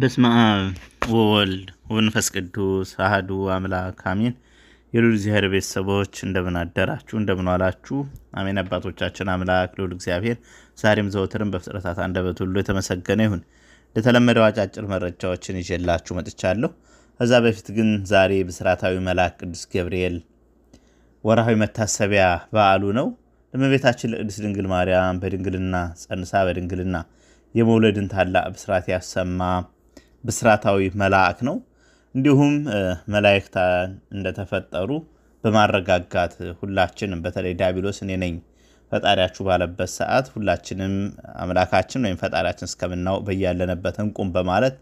በስመ አብ ወወልድ ወመንፈስ ቅዱስ አህዱ አምላክ አሜን። የልዑል እግዚአብሔር ቤተሰቦች እንደምን አደራችሁ፣ እንደምን ዋላችሁ? አሜን። አባቶቻችን አምላክ ልዑል እግዚአብሔር ዛሬም ዘወትርም በፍጥረታት አንደበት ሁሉ የተመሰገነ ይሁን። እንደተለመደው አጫጭር መረጃዎችን ይዤላችሁ መጥቻለሁ። ከዛ በፊት ግን ዛሬ ብስራታዊ መልአክ ቅዱስ ገብርኤል ወርሃዊ መታሰቢያ በዓሉ ነው። ለእመቤታችን ለቅድስት ድንግል ማርያም በድንግልና ጸንሳ በድንግልና የመውለድን ታላቅ ብስራት ያሰማ ብስራታዊ መልአክ ነው። እንዲሁም መላእክት እንደተፈጠሩ በማረጋጋት ሁላችንም በተለይ ዲያብሎስ እኔ ነኝ ፈጣሪያችሁ ባለበት ሰዓት ሁላችንም አምላካችን ወይም ፈጣሪያችን እስከምናውቅ በያለንበት እንቁም በማለት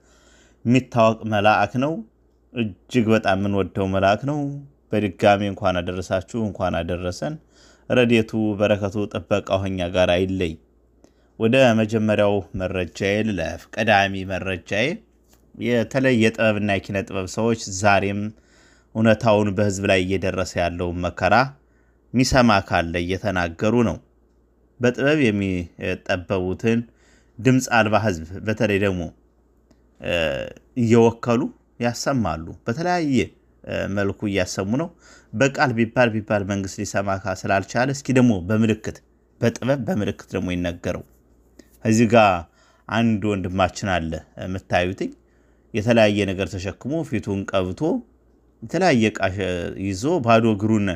የሚታወቅ መልአክ ነው። እጅግ በጣም የምንወደው መልአክ ነው። በድጋሚ እንኳን አደረሳችሁ፣ እንኳን አደረሰን። ረዴቱ በረከቱ ጥበቃ ሆኛ ጋር አይለይ። ወደ መጀመሪያው መረጃዬ ልለፍ። ቀዳሚ መረጃዬ የተለየ ና የኪነ ጥበብ ሰዎች ዛሬም እውነታውን በህዝብ ላይ እየደረሰ ያለውን መከራ ሚሰማ ካለ እየተናገሩ ነው። በጥበብ የሚጠበቡትን ድምፅ አልባ ህዝብ በተለይ ደግሞ እየወከሉ ያሰማሉ። በተለያየ መልኩ እያሰሙ ነው። በቃል ቢባል ቢባል መንግስት ሊሰማ ስላልቻለ እስኪ ደግሞ በምልክት በጥበብ በምልክት ደግሞ ይነገረው። እዚህ ጋር አንድ ወንድማችን አለ የምታዩትኝ የተለያየ ነገር ተሸክሞ ፊቱን ቀብቶ የተለያየ ቃሸ ይዞ ባዶ እግሩን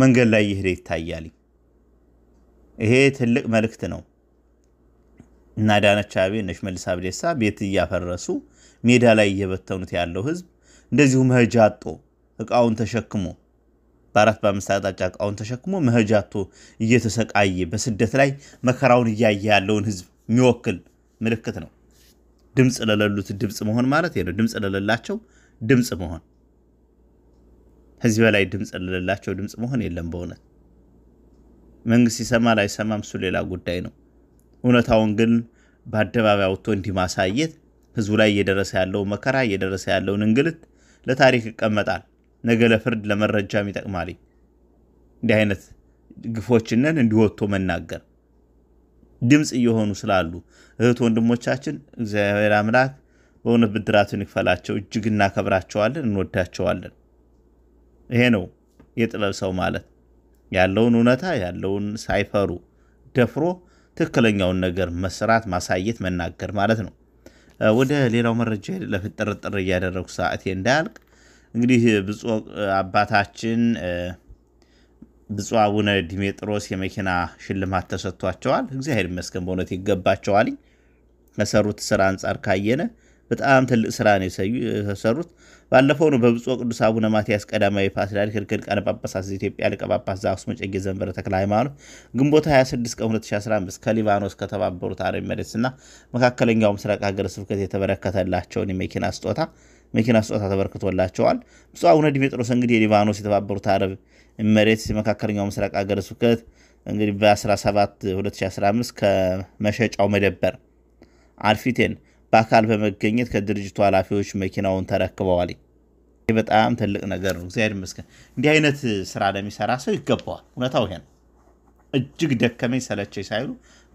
መንገድ ላይ እየሄደ ይታያል። ይሄ ትልቅ መልእክት ነው እና አዳነች አቤቤ እነ ሽመልስ አብዲሳ ቤት እያፈረሱ ሜዳ ላይ እየበተኑት ያለው ህዝብ እንደዚሁ መሄጃ አጥቶ እቃውን ተሸክሞ በአራት በአምስት አቅጣጫ እቃውን ተሸክሞ መሄጃ አጥቶ እየተሰቃየ በስደት ላይ መከራውን እያየ ያለውን ህዝብ የሚወክል ምልክት ነው። ድምፅ ለሌሉት ድምፅ መሆን ማለት ነው። ድምፅ ለሌላቸው ድምፅ መሆን ከዚህ በላይ ድምፅ ለሌላቸው ድምፅ መሆን የለም። በእውነት መንግስት ላይ አይሰማም፣ እሱ ሌላ ጉዳይ ነው። እውነታውን ግን በአደባባይ አውጥቶ እንዲህ ማሳየት ህዝቡ ላይ እየደረሰ ያለው መከራ እየደረሰ ያለውን እንግልት ለታሪክ ይቀመጣል፣ ነገ ለፍርድ ለመረጃም ይጠቅማል። እንዲህ አይነት ግፎችንን እንዲወጥቶ መናገር ድምፅ እየሆኑ ስላሉ እህት ወንድሞቻችን እግዚአብሔር አምላክ በእውነት ብድራቱን ይክፈላቸው። እጅግ እናከብራቸዋለን፣ እንወዳቸዋለን። ይሄ ነው የጥበብ ሰው ማለት ያለውን እውነታ ያለውን ሳይፈሩ ደፍሮ ትክክለኛውን ነገር መስራት፣ ማሳየት፣ መናገር ማለት ነው። ወደ ሌላው መረጃ ለፊት ጥርጥር እያደረጉ ሰዓቴ እንዳያልቅ እንግዲህ ብፁዕ አባታችን ብፁዕ አቡነ ዲሜጥሮስ የመኪና ሽልማት ተሰጥቷቸዋል። እግዚአብሔር ይመስገን፣ በእውነት ይገባቸዋል። ከሰሩት ስራ አንጻር ካየነ በጣም ትልቅ ስራ ነው የሰሩት። ባለፈው ነው በብፁ ቅዱስ አቡነ ማትያስ ቀዳማዊ ፓትርያርክ እርክን ሊቃነ ጳጳሳት ዘኢትዮጵያ ሊቀ ጳጳስ ዘአክሱም እጨጌ ዘመንበረ ተክለ ሃይማኖት ግንቦት 26 ቀን 2015 ከሊባኖስ ከተባበሩት አረብ ኤሚሬትስና መካከለኛው ምስራቅ ሀገረ ስብከት የተበረከተላቸውን የመኪና ስጦታ መኪና ስጦታ ተበርክቶላቸዋል። ብፁዕ አቡነ ዲሜጥሮስ እንግዲህ የሊባኖስ የተባበሩት አረብ መሬት መካከለኛው ምስራቅ ሀገረ ስብከት እንግዲህ በ17 2015 ከመሸጫው መደበር አልፊቴን በአካል በመገኘት ከድርጅቱ ኃላፊዎች መኪናውን ተረክበዋል። ይህ በጣም ትልቅ ነገር ነው። እግዚአብሔር ይመስገን። እንዲህ አይነት ስራ ለሚሰራ ሰው ይገባዋል። እውነታው ይሄ ነው። እጅግ ደከመኝ ሰለቸኝ ሳይሉ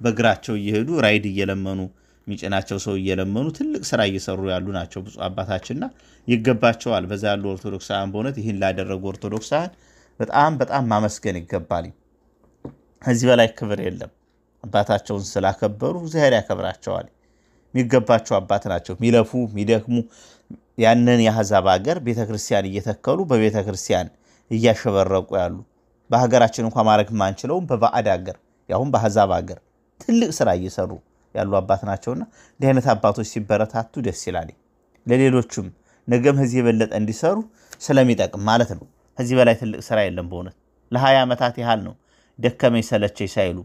በእግራቸው እየሄዱ ራይድ እየለመኑ የሚጭናቸው ሰው እየለመኑ ትልቅ ስራ እየሰሩ ያሉ ናቸው ብፁዕ አባታችንና ይገባቸዋል። በዛ ያሉ ኦርቶዶክሳውያን በእውነት ይህን ላደረጉ ኦርቶዶክሳውያን በጣም በጣም ማመስገን ይገባል። ከዚህ በላይ ክብር የለም። አባታቸውን ስላከበሩ እግዚአብሔር ያከብራቸዋል። የሚገባቸው አባት ናቸው። የሚለፉ የሚደክሙ ያንን የአሕዛብ ሀገር ቤተክርስቲያን እየተከሉ በቤተክርስቲያን እያሸበረቁ ያሉ በሀገራችን እንኳ ማድረግ ማንችለውም በባዕድ ሀገር ያሁን በአሕዛብ ሀገር ትልቅ ስራ እየሰሩ ያሉ አባት ናቸውና እንዲህ አይነት አባቶች ሲበረታቱ ደስ ይላል። ለሌሎቹም ነገም ከዚህ የበለጠ እንዲሰሩ ስለሚጠቅም ማለት ነው። ከዚህ በላይ ትልቅ ስራ የለም። በእውነት ለሀያ ዓመታት ያህል ነው ደከመኝ ሰለቸኝ ሳይሉ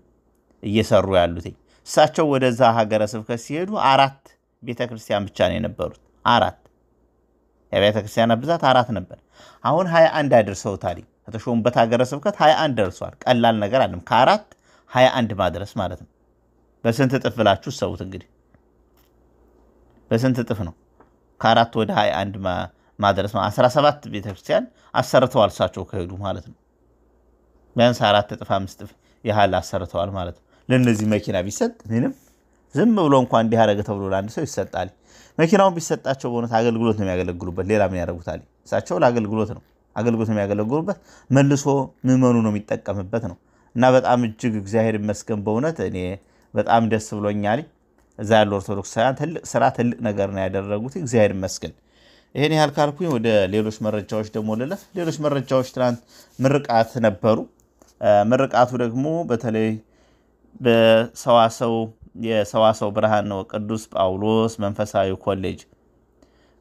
እየሰሩ ያሉት። እሳቸው ወደዛ ሀገረ ስብከት ሲሄዱ አራት ቤተክርስቲያን ብቻ ነው የነበሩት። አራት የቤተ ክርስቲያናት ብዛት አራት ነበር። አሁን ሀያ አንድ አድርሰውታል። ከተሾሙበት ሀገረ ስብከት ሀያ አንድ ደርሷል። ቀላል ነገር አለም። ከአራት ሀያ አንድ ማድረስ ማለት ነው። በስንት እጥፍ ብላችሁ ሰውት እንግዲህ በስንት እጥፍ ነው? ከአራት ወደ ሀያ አንድ ማድረስ ነው። አስራ ሰባት ቤተክርስቲያን አሰርተዋል እሳቸው ከሄዱ ማለት ነው። ቢያንስ አራት እጥፍ አምስት እጥፍ ያህል አሰርተዋል ማለት ነው። ለእነዚህ መኪና ቢሰጥ ምንም ዝም ብሎ እንኳ እንዲህ ያደረገ ተብሎ ለአንድ ሰው ይሰጣል። መኪናውን ቢሰጣቸው በእውነት አገልግሎት ነው የሚያገለግሉበት። ሌላ ምን ያደርጉታል? እሳቸው ለአገልግሎት ነው አገልግሎት ነው የሚያገለግሉበት። መልሶ ምዕመኑ ነው የሚጠቀምበት ነው እና በጣም እጅግ እግዚአብሔር ይመስገን በእውነት እኔ በጣም ደስ ብሎኛል። እዛ ያሉ ኦርቶዶክሳውያን ትልቅ ስራ ትልቅ ነገር ነው ያደረጉት። እግዚአብሔር ይመስገን። ይህን ያህል ካልኩኝ ወደ ሌሎች መረጃዎች ደግሞ ልለፍ። ሌሎች መረጃዎች ትናንት ምርቃት ነበሩ። ምርቃቱ ደግሞ በተለይ በሰዋሰው የሰዋሰው ብርሃን ነው ቅዱስ ጳውሎስ መንፈሳዊ ኮሌጅ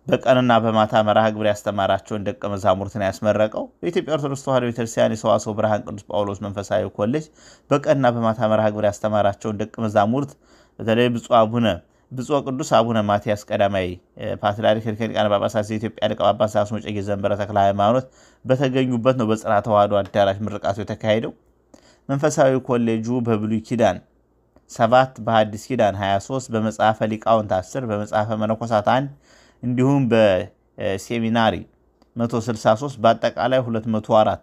በቀንና በማታ መርሃ ግብር ያስተማራቸውን ደቀ መዛሙርትን ያስመረቀው በኢትዮጵያ ኦርቶዶክስ ተዋሕዶ ቤተክርስቲያን የሰዋስወ ብርሃን ቅዱስ ጳውሎስ መንፈሳዊ ኮሌጅ በቀንና በማታ መርሃ ግብር ያስተማራቸውን ደቀ መዛሙርት በተለይ ብፁ አቡነ ብፁ ቅዱስ አቡነ ማትያስ ቀዳማዊ ፓትርያርክ ርዕሰ ሊቃነ ጳጳሳት የኢትዮጵያ ሊቀ ጳጳስ አስመጨጌ ዘንበረ ተክለ ሃይማኖት በተገኙበት ነው በጽርሐ ተዋሕዶ አዳራሽ ምርቃቱ የተካሄደው። መንፈሳዊ ኮሌጁ በብሉይ ኪዳን ሰባት በሐዲስ ኪዳን 23 በመጽሐፈ ሊቃውንት 10 በመጽሐፈ መነኮሳት 1 እንዲሁም በሴሚናሪ 163 በአጠቃላይ 204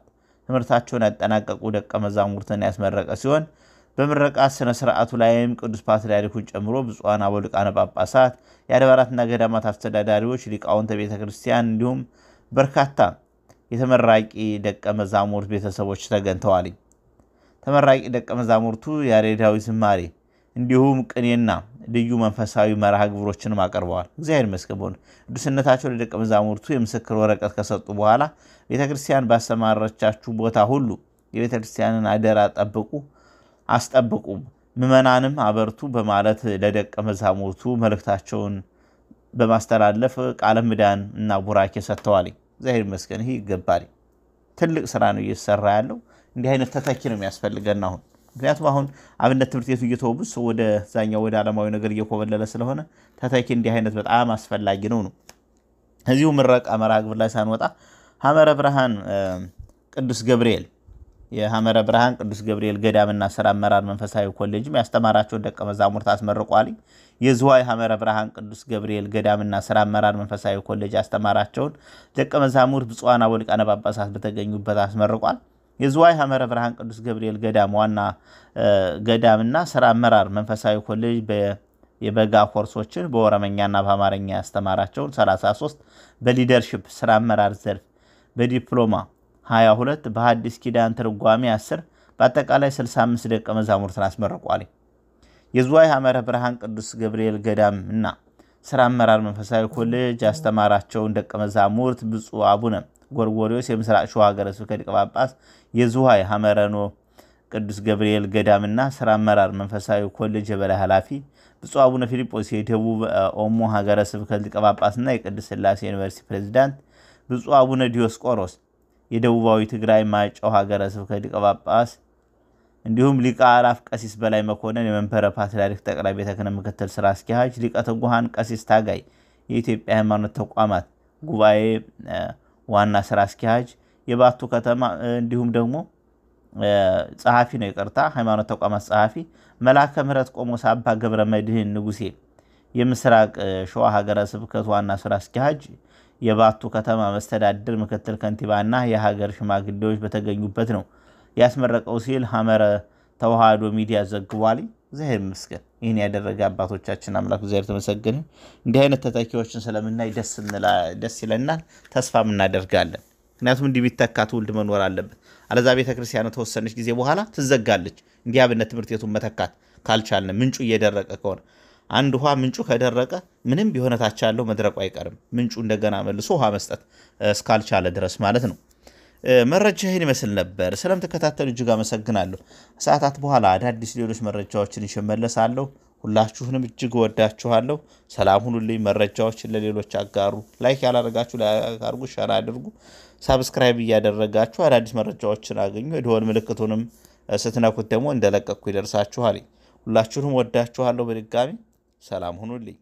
ትምህርታቸውን ያጠናቀቁ ደቀ መዛሙርትን ያስመረቀ ሲሆን በምረቃ ስነ ስርዓቱ ላይም ቅዱስ ፓትርያርኩን ጨምሮ ብፁዓን አበው ሊቃነ ጳጳሳት፣ የአድባራትና ገዳማት አስተዳዳሪዎች፣ ሊቃውንተ ቤተ ክርስቲያን እንዲሁም በርካታ የተመራቂ ደቀ መዛሙርት ቤተሰቦች ተገኝተዋል። ተመራቂ ደቀ መዛሙርቱ ያሬዳዊ ዝማሬ እንዲሁም ቅኔና ልዩ መንፈሳዊ መርሃ ግብሮችንም አቅርበዋል። እግዚአብሔር ይመስገን። ቅዱስነታቸው ለደቀ መዛሙርቱ የምስክር ወረቀት ከሰጡ በኋላ ቤተ ክርስቲያን ባሰማረቻችሁ ቦታ ሁሉ የቤተ ክርስቲያንን አደራ ጠብቁ፣ አስጠብቁም ምመናንም አበርቱ በማለት ለደቀ መዛሙርቱ መልእክታቸውን በማስተላለፍ ቃለ ምዳን እና ቡራኬ ሰጥተዋል። እግዚአብሔር ይመስገን። ይህ ይገባል። ትልቅ ስራ ነው እየተሰራ ያለው። እንዲህ አይነት ተተኪ ነው የሚያስፈልገን አሁን ምክንያቱም አሁን አብነት ትምህርት ቤቱ እየተወ ብዙ ሰው ወደዛኛው ወደ ዓለማዊ ነገር እየኮበለለ ስለሆነ ተተኪ እንዲህ አይነት በጣም አስፈላጊ ነው ነው እዚሁ ምረቃ መርሃ ግብር ላይ ሳንወጣ ሐመረ ብርሃን ቅዱስ ገብርኤል የሐመረ ብርሃን ቅዱስ ገብርኤል ገዳምና ስራ አመራር መንፈሳዊ ኮሌጅም ያስተማራቸውን ደቀ መዛሙርት አስመርቋል። የዝዋይ ሐመረ ብርሃን ቅዱስ ገብርኤል ገዳምና ስራ አመራር መንፈሳዊ ኮሌጅ ያስተማራቸውን ደቀ መዛሙርት ብፁዓን ሊቃነ ጳጳሳት በተገኙበት አስመርቋል። የዝዋይ ሐመረ ብርሃን ቅዱስ ገብርኤል ገዳም ዋና ገዳምና ስራ አመራር መንፈሳዊ ኮሌጅ የበጋ ኮርሶችን በኦሮመኛና በአማርኛ ያስተማራቸውን 33 በሊደርሽፕ ስራ አመራር ዘርፍ በዲፕሎማ 22 በሐዲስ ኪዳን ትርጓሜ 10 በአጠቃላይ 65 ደቀ መዛሙርትን አስመርቋል። የዝዋይ ሐመረ ብርሃን ቅዱስ ገብርኤል ገዳም እና ስራ አመራር መንፈሳዊ ኮሌጅ ያስተማራቸውን ደቀ መዛሙርት ብፁዕ አቡነ ጎርጎሪዎስ የምስራቅ ሸዋ ሀገረ ስብከት ሊቀ ጳጳስ፣ የዙሃይ ሐመረኖ ቅዱስ ገብርኤል ገዳምና ስራ አመራር መንፈሳዊ ኮሌጅ የበላይ ኃላፊ፣ ብፁዕ አቡነ ፊልጶስ የደቡብ ኦሞ ሀገረ ስብከት ሊቀ ጳጳስና የቅድስት ስላሴ ዩኒቨርሲቲ ፕሬዚዳንት፣ ብፁዕ አቡነ ዲዮስቆሮስ የደቡባዊ ትግራይ ማይጨው ሀገረ ስብከት ሊቀ ጳጳስ እንዲሁም ሊቀ አላፍ ቀሲስ በላይ መኮንን የመንበረ ፓትርያርክ ጠቅላይ ቤተ ክህነት ምክትል ስራ አስኪያጅ፣ ሊቀ ትጉሃን ቀሲስ ታጋይ የኢትዮጵያ ሃይማኖት ተቋማት ጉባኤ ዋና ስራ አስኪያጅ የባቱ ከተማ እንዲሁም ደግሞ ጸሐፊ ነው ይቅርታ፣ ሃይማኖት ተቋማት ጸሐፊ መላከ ምህረት ቆሞስ አባ ገብረ መድህን ንጉሴ የምስራቅ ሸዋ ሀገረ ስብከት ዋና ስራ አስኪያጅ የባቱ ከተማ መስተዳድር ምክትል ከንቲባና የሀገር ሽማግሌዎች በተገኙበት ነው ያስመረቀው ሲል ሀመረ ተዋህዶ ሚዲያ ዘግቧል። እግዚአብሔር ይመስገን። ይህን ያደረገ አባቶቻችን አምላክ እግዚአብሔር ተመሰገን። እንዲህ አይነት ተተኪዎችን ስለምናይ ደስ ይለናል፣ ተስፋም እናደርጋለን። ምክንያቱም እንዲህ ቢተካ ትውልድ መኖር አለበት። አለዛ ቤተክርስቲያን ተወሰነች ጊዜ በኋላ ትዘጋለች። እንዲህ አብነት ትምህርት ቤቱን መተካት ካልቻለ ምንጩ እየደረቀ ከሆነ አንድ ውሃ ምንጩ ከደረቀ ምንም ቢሆነታች ያለው መድረቁ አይቀርም። ምንጩ እንደገና መልሶ ውሃ መስጠት እስካልቻለ ድረስ ማለት ነው። መረጃ ይህን ይመስል ነበር። ስለምትከታተሉ እጅግ አመሰግናለሁ። ሰዓታት በኋላ አዳዲስ ሌሎች መረጃዎችን ይዤ ሁላችሁንም እጅግ ወዳችኋለሁ። ሰላም ሁኑልኝ። መረጃዎችን ለሌሎች አጋሩ። ላይክ ያላደረጋችሁ አድርጉ፣ ሸር አድርጉ። ሳብስክራይብ እያደረጋችሁ አዳዲስ መረጃዎችን አገኙ። የደወል ምልክቱንም ስትነኩት ደግሞ እንደለቀቅኩ ይደርሳችኋል። ሁላችሁንም ወዳችኋለሁ። በድጋሚ ሰላም ሁኑልኝ።